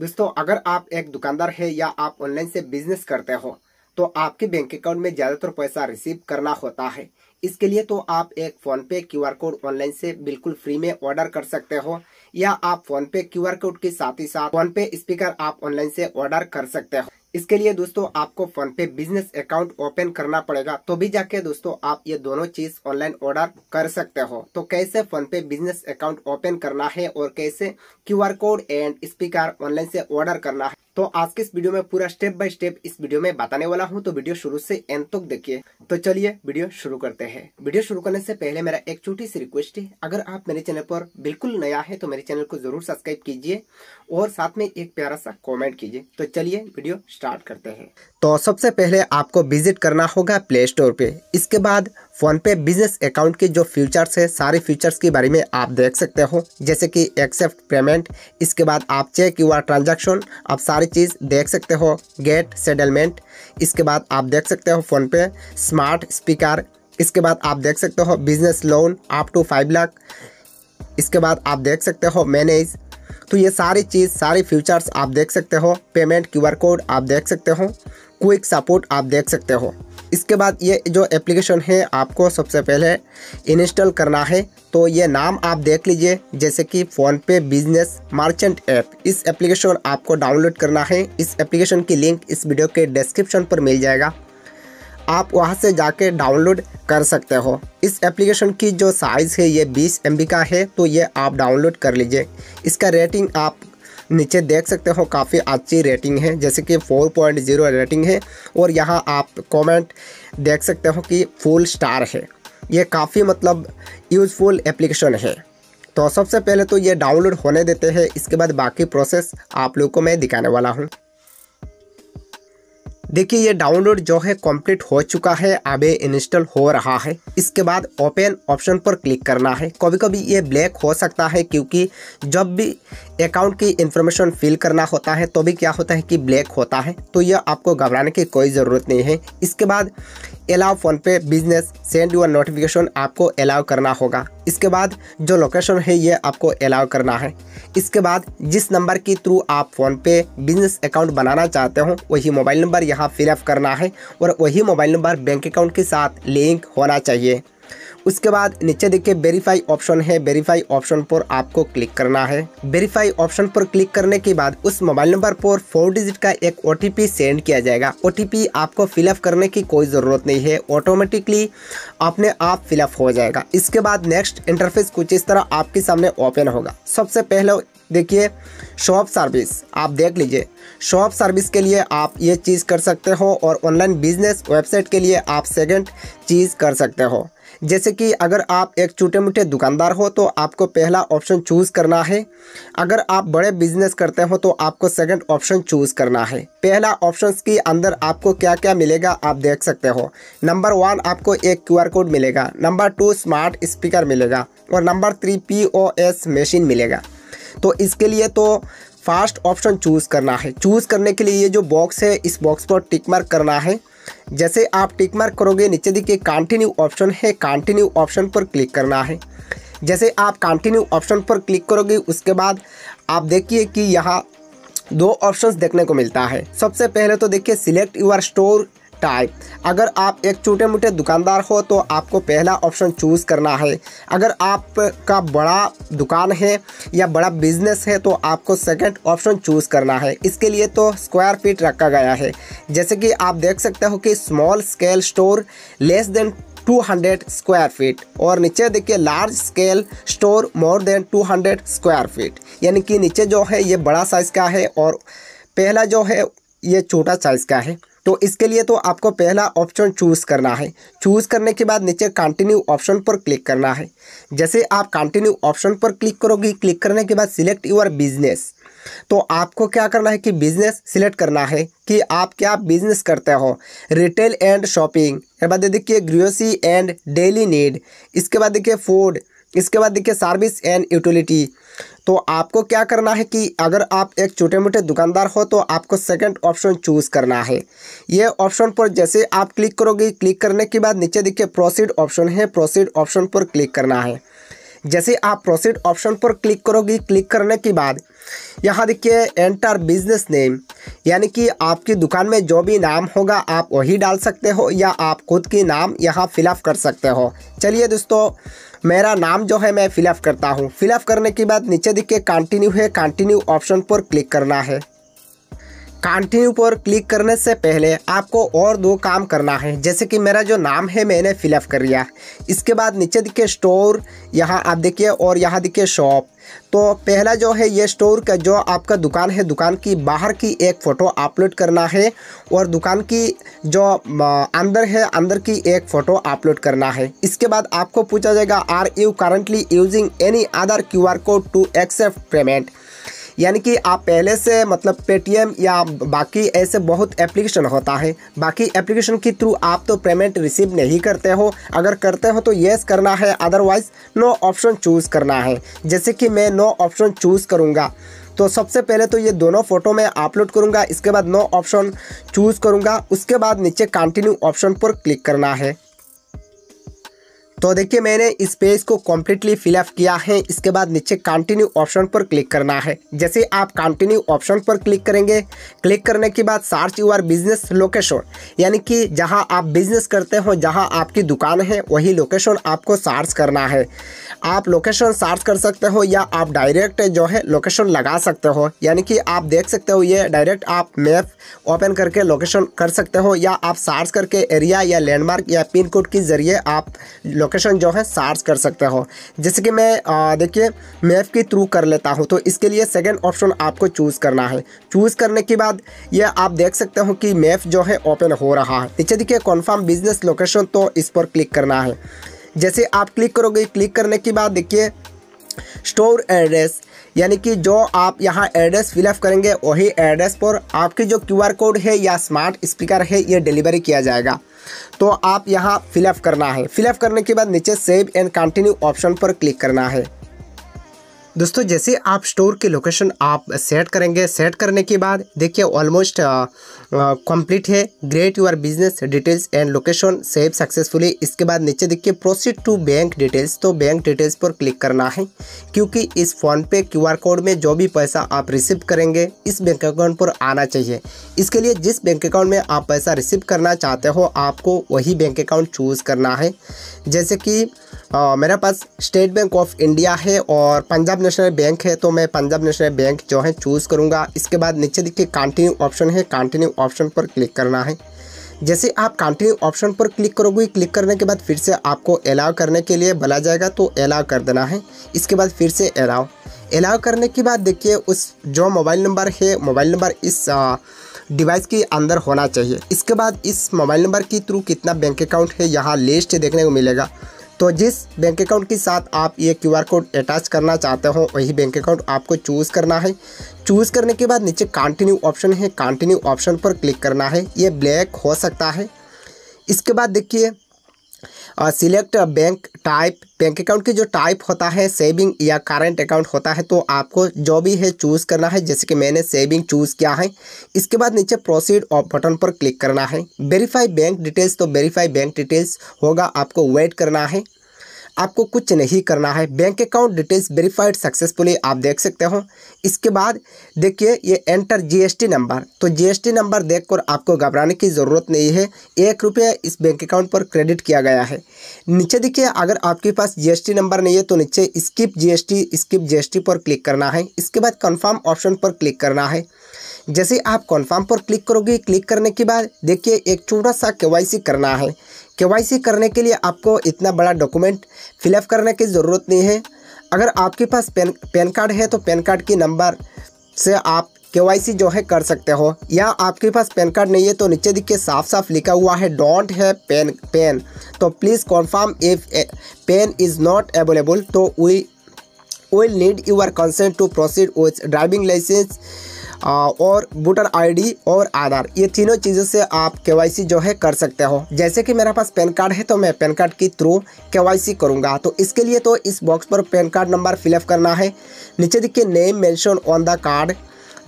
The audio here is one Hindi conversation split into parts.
दोस्तों अगर आप एक दुकानदार है या आप ऑनलाइन से बिजनेस करते हो तो आपके बैंक अकाउंट में ज़्यादातर पैसा रिसीव करना होता है इसके लिए तो आप एक पे क्यू आर कोड ऑनलाइन से बिल्कुल फ्री में ऑर्डर कर सकते हो या आप पे क्यू आर कोड के साथ ही साथ फोन पे स्पीकर आप ऑनलाइन से ऑर्डर कर सकते हो इसके लिए दोस्तों आपको phone PhonePe business account open करना पड़ेगा तो भी जाके दोस्तों आप ये दोनों चीज ऑनलाइन ऑर्डर कर सकते हो तो कैसे phone PhonePe business account open करना है और कैसे QR code and speaker online से ऑर्डर करना है तो आज के इस वीडियो में पूरा स्टेप बाय स्टेप इस वीडियो में बताने वाला हूँ तो वीडियो शुरू से एंड तक देखिए तो चलिए वीडियो शुरू करते हैं वीडियो शुरू करने से पहले मेरा एक छोटी सी रिक्वेस्ट है अगर आप मेरे चैनल पर बिल्कुल नया है तो मेरे चैनल को जरूर सब्सक्राइब कीजिए और साथ में एक प्यारा सा कॉमेंट कीजिए तो चलिए वीडियो स्टार्ट करते हैं तो सबसे पहले आपको विजिट करना होगा प्ले स्टोर पे इसके बाद फ़ोनपे बिजनेस अकाउंट के जो फीचर्स है सारे फीचर्स के बारे में आप देख सकते हो जैसे कि एक्सेप्ट पेमेंट इसके बाद आप चेक यू आर ट्रांजेक्शन आप सारी चीज़ देख सकते हो गेट सेटलमेंट इसके बाद आप देख सकते हो फ़ोनपे स्मार्ट स्पीकर इसके बाद आप देख सकते हो business loan up to five lakh इसके बाद आप देख सकते हो मैनेज तो ये सारी चीज़ सारे फ्यूचर्स आप देख सकते हो पेमेंट क्यूआर कोड आप देख सकते हो क्विक सपोर्ट आप देख सकते हो इसके बाद ये जो एप्लीकेशन है आपको सबसे पहले इंस्टॉल करना है तो ये नाम आप देख लीजिए जैसे कि फ़ोनपे बिजनेस मार्चेंट ऐप इस एप्लीकेशन आपको डाउनलोड करना है इस एप्लीकेशन की लिंक इस वीडियो के डिस्क्रिप्शन पर मिल जाएगा आप वहां से जाके डाउनलोड कर सकते हो इस एप्लीकेशन की जो साइज़ है ये 20 एम का है तो ये आप डाउनलोड कर लीजिए इसका रेटिंग आप नीचे देख सकते हो काफ़ी अच्छी रेटिंग है जैसे कि 4.0 रेटिंग है और यहाँ आप कमेंट देख सकते हो कि फुल स्टार है ये काफ़ी मतलब यूज़फुल एप्लीकेशन है तो सबसे पहले तो ये डाउनलोड होने देते हैं इसके बाद बाकी प्रोसेस आप लोग को मैं दिखाने वाला हूँ देखिए ये डाउनलोड जो है कंप्लीट हो चुका है अब इंस्टॉल हो रहा है इसके बाद ओपन ऑप्शन पर क्लिक करना है कभी कभी ये ब्लैक हो सकता है क्योंकि जब भी अकाउंट की इंफॉर्मेशन फिल करना होता है तो भी क्या होता है कि ब्लैक होता है तो यह आपको घबराने की कोई ज़रूरत नहीं है इसके बाद allow PhonePe business send your notification आपको अलाउ करना होगा इसके बाद जो लोकेशन है ये आपको अलाउ करना है इसके बाद जिस नंबर के थ्रू आप फ़ोन पे बिजनेस अकाउंट बनाना चाहते हो वही मोबाइल नंबर यहाँ फिलअप करना है और वही मोबाइल नंबर बैंक अकाउंट के साथ लिंक होना चाहिए उसके बाद नीचे देखिए वेरीफाई ऑप्शन है वेरीफाई ऑप्शन पर आपको क्लिक करना है वेरीफाई ऑप्शन पर क्लिक करने के बाद उस मोबाइल नंबर पर फोर डिजिट का एक ओ सेंड किया जाएगा ओ आपको फिलअप करने की कोई ज़रूरत नहीं है ऑटोमेटिकली अपने आप फिलअप हो जाएगा इसके बाद नेक्स्ट इंटरफेस कुछ इस तरह आपके सामने ओपन होगा सबसे पहले देखिए शॉप सर्विस आप देख लीजिए शॉप सर्विस के लिए आप ये चीज़ कर सकते हो और ऑनलाइन बिजनेस वेबसाइट के लिए आप सेकंड चीज़ कर सकते हो जैसे कि अगर आप एक छोटे मोटे दुकानदार हो तो आपको पहला ऑप्शन चूज़ करना है अगर आप बड़े बिजनेस करते हो तो आपको सेकंड ऑप्शन चूज़ करना है पहला ऑप्शन के अंदर आपको क्या क्या मिलेगा आप देख सकते हो नंबर वन आपको एक क्यूआर कोड मिलेगा नंबर टू स्मार्ट स्पीकर मिलेगा और नंबर थ्री पी मशीन मिलेगा तो इसके लिए तो फास्ट ऑप्शन चूज़ करना है चूज़ करने के लिए ये जो बॉक्स है इस बॉक्स पर टिक मार्क करना है जैसे आप टिक मार्क करोगे नीचे दिखे कंटिन्यू ऑप्शन है कंटिन्यू ऑप्शन पर क्लिक करना है जैसे आप कंटिन्यू ऑप्शन पर क्लिक करोगे उसके बाद आप देखिए कि यहाँ दो ऑप्शंस देखने को मिलता है सबसे पहले तो देखिए सिलेक्ट यूर स्टोर सकता है अगर आप एक छोटे मोटे दुकानदार हो तो आपको पहला ऑप्शन चूज़ करना है अगर आपका बड़ा दुकान है या बड़ा बिजनेस है तो आपको सेकेंड ऑप्शन चूज़ करना है इसके लिए तो स्क्वायर फीट रखा गया है जैसे कि आप देख सकते हो कि small scale store less than 200 square feet और नीचे देखिए large scale store more than 200 square feet यानी कि नीचे जो है ये बड़ा साइज़ का है और पहला जो है ये छोटा साइज़ का है तो इसके लिए तो आपको पहला ऑप्शन चूज़ करना है चूज़ करने के बाद नीचे कंटिन्यू ऑप्शन पर क्लिक करना है जैसे आप कंटिन्यू ऑप्शन पर क्लिक करोगे क्लिक करने के बाद सिलेक्ट योर बिजनेस तो आपको क्या करना है कि बिजनेस सिलेक्ट करना है कि आप क्या बिजनेस करते हो रिटेल एंड शॉपिंग के बाद देखिए ग्रोसी एंड डेली नीड इसके बाद देखिए फूड इसके बाद देखिए सर्विस एंड यूटिलिटी तो आपको क्या करना है कि अगर आप एक छोटे मोटे दुकानदार हो तो आपको सेकंड ऑप्शन चूज़ करना है ये ऑप्शन पर जैसे आप क्लिक करोगे क्लिक करने के बाद नीचे देखिए प्रोसीड ऑप्शन है प्रोसीड ऑप्शन पर क्लिक करना है जैसे आप प्रोसीड ऑप्शन पर क्लिक करोगे क्लिक करने के बाद यहाँ देखिए एंटर बिजनेस नेम यानी कि आपकी दुकान में जो भी नाम होगा आप वही डाल सकते हो या आप खुद की नाम यहाँ फिलअप कर सकते हो चलिए दोस्तों मेरा नाम जो है मैं फिलअप करता हूँ फिलअप करने के बाद नीचे दिखे कंटिन्यू है कंटिन्यू ऑप्शन पर क्लिक करना है कंटिन्यू पर क्लिक करने से पहले आपको और दो काम करना है जैसे कि मेरा जो नाम है मैंने फिलअप कर लिया इसके बाद नीचे दिखे स्टोर यहाँ आप देखिए और यहाँ दिखे शॉप तो पहला जो है ये स्टोर का जो आपका दुकान है दुकान की बाहर की एक फ़ोटो अपलोड करना है और दुकान की जो अंदर है अंदर की एक फ़ोटो अपलोड करना है इसके बाद आपको पूछा जाएगा are you currently using any other Q R code to accept payment यानी कि आप पहले से मतलब पेटीएम या बाकी ऐसे बहुत एप्लीकेशन होता है बाकी एप्लीकेशन के थ्रू आप तो पेमेंट रिसीव नहीं करते हो अगर करते हो तो येस करना है अदरवाइज नो ऑप्शन चूज़ करना है जैसे कि मैं नो ऑप्शन चूज़ करूँगा तो सबसे पहले तो ये दोनों फ़ोटो मैं अपलोड करूँगा इसके बाद नो ऑप्शन चूज़ करूँगा उसके बाद नीचे कंटिन्यू ऑप्शन पर क्लिक करना है तो देखिए मैंने इस पेज को कम्प्लीटली फिलअप किया है इसके बाद नीचे कंटिन्यू ऑप्शन पर क्लिक करना है जैसे आप कंटिन्यू ऑप्शन पर क्लिक करेंगे क्लिक करने के बाद सर्च यूर बिजनेस लोकेशन यानी कि जहां आप बिजनेस करते हो जहां आपकी दुकान है वही लोकेशन आपको सर्च करना है आप लोकेशन सर्च कर सकते हो या आप डायरेक्ट जो है लोकेशन लगा सकते हो यानी कि आप देख सकते हो ये डायरेक्ट आप मैप ओपन करके लोकेशन कर सकते हो या आप सर्च करके एरिया या लैंडमार्क या पिन कोड के ज़रिए आप लोकेशन जो है सर्च कर सकते हो जैसे कि मैं देखिए मैप के थ्रू कर लेता हूँ तो इसके लिए सेकेंड ऑप्शन आपको चूज़ करना है चूज़ करने के बाद यह आप देख सकते हो कि मैप जो है ओपन हो रहा है नीचे देखिए कन्फर्म बिजनेस लोकेशन तो इस पर क्लिक करना है जैसे आप क्लिक करोगे क्लिक करने के बाद देखिए स्टोर एड्रेस यानी कि जो आप यहाँ एड्रेस फिलअप करेंगे वही एड्रेस पर आपकी जो क्यूआर कोड है या स्मार्ट स्पीकर है ये डिलीवरी किया जाएगा तो आप यहाँ फिलअप करना है फिलअप करने के बाद नीचे सेव एंड कंटिन्यू ऑप्शन पर क्लिक करना है दोस्तों जैसे आप स्टोर की लोकेशन आप सेट करेंगे सेट करने के बाद देखिए ऑलमोस्ट कंप्लीट uh, uh, है great your business details and location save successfully इसके बाद नीचे देखिए प्रोसीड टू बैंक डिटेल्स तो बैंक डिटेल्स पर क्लिक करना है क्योंकि इस फ़ोनपे क्यू आर कोड में जो भी पैसा आप रिसीव करेंगे इस बैंक अकाउंट पर आना चाहिए इसके लिए जिस बैंक अकाउंट में आप पैसा रिसीव करना चाहते हो आपको वही बैंक अकाउंट चूज़ करना है जैसे कि मेरे पास स्टेट बैंक ऑफ इंडिया है और पंजाब नेशनल बैंक है तो मैं पंजाब नेशनल बैंक जो है चूज़ करूँगा इसके बाद नीचे देखिए कंटिन्यू ऑप्शन है कंटिन्यू ऑप्शन पर क्लिक करना है जैसे आप कंटिन्यू ऑप्शन पर क्लिक करोगे क्लिक करने के बाद फिर से आपको अलाउ करने के लिए बोला जाएगा तो अलाउ कर देना है इसके बाद फिर से अलाउ अलाउ करने के बाद देखिए उस जो मोबाइल नंबर है मोबाइल नंबर इस डिवाइस के अंदर होना चाहिए इसके बाद इस मोबाइल नंबर के थ्रू कितना बैंक अकाउंट है यहाँ लिस्ट देखने को मिलेगा तो जिस बैंक अकाउंट के साथ आप ये क्यू आर कोड अटैच करना चाहते हो वही बैंक अकाउंट आपको चूज़ करना है चूज़ करने के बाद नीचे कंटिन्यू ऑप्शन है कंटिन्यू ऑप्शन पर क्लिक करना है ये ब्लैक हो सकता है इसके बाद देखिए select bank type bank account की जो टाइप होता है सेविंग या करंट अकाउंट होता है तो आपको जो भी है चूज़ करना है जैसे कि मैंने सेविंग चूज़ किया है इसके बाद नीचे प्रोसीड ऑफ बटन पर क्लिक करना है वेरीफाई बैंक डिटेल्स तो वेरीफाई बैंक डिटेल्स होगा आपको वेट करना है आपको कुछ नहीं करना है bank account details verified successfully आप देख सकते हो इसके बाद देखिए ये एंटर जीएसटी नंबर तो जीएसटी नंबर देखकर आपको घबराने की ज़रूरत नहीं है एक रुपया इस बैंक अकाउंट पर क्रेडिट किया गया है नीचे देखिए अगर आपके पास जीएसटी नंबर नहीं है तो नीचे स्किप जीएसटी स्किप जीएसटी पर क्लिक करना है इसके बाद कन्फर्म ऑप्शन पर क्लिक करना है जैसे आप कन्फर्म पर क्लिक करोगे क्लिक करने के बाद देखिए एक छोटा सा के करना है केवाईसी करने के लिए आपको इतना बड़ा डॉक्यूमेंट फिलअप करने की ज़रूरत नहीं है अगर आपके पास पैन पैन कार्ड है तो पैन कार्ड के नंबर से आप के जो है कर सकते हो या आपके पास पैन कार्ड नहीं है तो नीचे दिखे साफ साफ लिखा हुआ है डोंट है पेन पेन तो please confirm if PAN is not available तो we will need your consent to proceed with driving licence और वोटर आईडी और आधार ये तीनों चीज़ों से आप केवाईसी जो है कर सकते हो जैसे कि मेरे पास पैन कार्ड है तो मैं पैन कार्ड के थ्रू केवाईसी करूँगा तो इसके लिए तो इस बॉक्स पर पैन कार्ड नंबर फिलअप करना है नीचे देखिए name mention on the card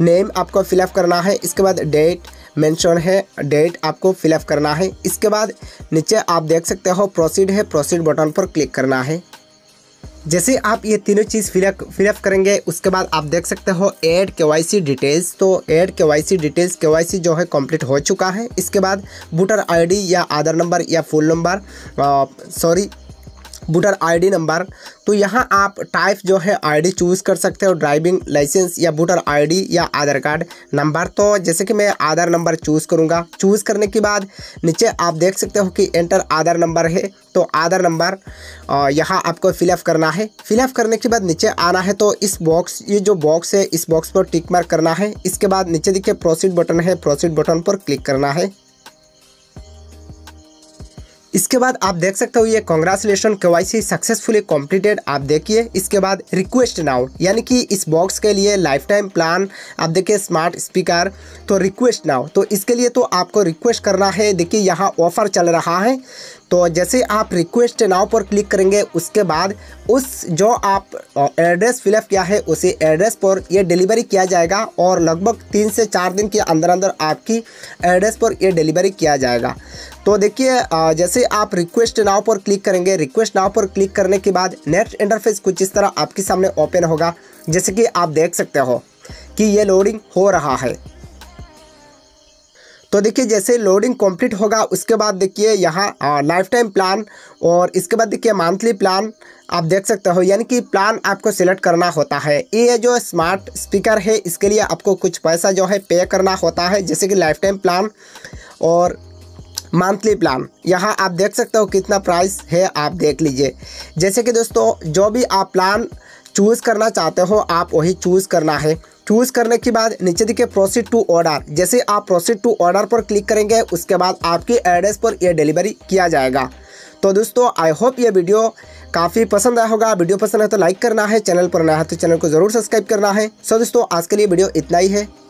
name आपको फिलअप करना है इसके बाद डेट मेंशन है डेट आपको फिलअप करना है इसके बाद नीचे आप देख सकते हो प्रोसीड है प्रोसीड बटन पर क्लिक करना है जैसे आप ये तीनों चीज़ फिलअप फिलअप करेंगे उसके बाद आप देख सकते हो add K Y C details तो add K Y C details K Y C जो है कंप्लीट हो चुका है इसके बाद वोटर आईडी या आधार नंबर या phone number sorry voter ID number तो यहाँ आप टाइप जो है आईडी चूज़ कर सकते हो ड्राइविंग लाइसेंस या वोटर आईडी या आधार कार्ड नंबर तो जैसे कि मैं आधार नंबर चूज़ करूँगा चूज़ करने के बाद नीचे आप देख सकते हो कि एंटर आधार नंबर है तो आधार नंबर यहाँ आपको फिलअप करना है फिलअप करने के बाद नीचे आना है तो इस बॉक्स ये जो बॉक्स है इस बॉक्स पर टिक मार्क करना है इसके बाद नीचे देखिए प्रोसीड बटन है प्रोसीड बटन पर क्लिक करना है इसके बाद आप देख सकते हो ये कॉन्ग्रेचुलेसन सी सक्सेसफुली कम्प्लीटेड आप देखिए इसके बाद रिक्वेस्ट नाउ यानी कि इस बॉक्स के लिए लाइफ टाइम प्लान आप देखिए स्मार्ट स्पीकर तो रिक्वेस्ट नाउ तो इसके लिए तो आपको रिक्वेस्ट करना है देखिए यहाँ ऑफर चल रहा है तो जैसे आप रिक्वेस्ट नाव पर क्लिक करेंगे उसके बाद उस जो आप एड्रेस फिलअप किया है उसी एड्रेस पर यह डिलीवरी किया जाएगा और लगभग तीन से चार दिन के अंदर अंदर आपकी एड्रेस पर यह डिलीवरी किया जाएगा तो देखिए जैसे आप रिक्वेस्ट नाव पर क्लिक करेंगे रिक्वेस्ट नाव पर क्लिक करने के बाद नेक्स्ट इंटरफेस कुछ इस तरह आपके सामने ओपन होगा जैसे कि आप देख सकते हो कि ये लोडिंग हो रहा है तो देखिए जैसे लोडिंग कंप्लीट होगा उसके बाद देखिए यहाँ लाइफ टाइम प्लान और इसके बाद देखिए मंथली प्लान आप देख सकते हो यानी कि प्लान आपको सिलेक्ट करना होता है ये जो स्मार्ट स्पीकर है इसके लिए आपको कुछ पैसा जो है पे करना होता है जैसे कि लाइफ टाइम प्लान और मंथली प्लान यहाँ आप देख सकते हो कितना प्राइस है आप देख लीजिए जैसे कि दोस्तों जो भी आप प्लान चूज़ करना चाहते हो आप वही चूज़ करना है चूज करने के बाद नीचे दिखे प्रोसीड टू ऑर्डर जैसे आप प्रोसीड टू ऑर्डर पर क्लिक करेंगे उसके बाद आपके एड्रेस पर यह डिलीवरी किया जाएगा तो दोस्तों आई होप ये वीडियो काफ़ी पसंद आया होगा वीडियो पसंद है तो लाइक करना है चैनल पर नया है तो चैनल को जरूर सब्सक्राइब करना है सो दोस्तों आज के लिए वीडियो इतना ही है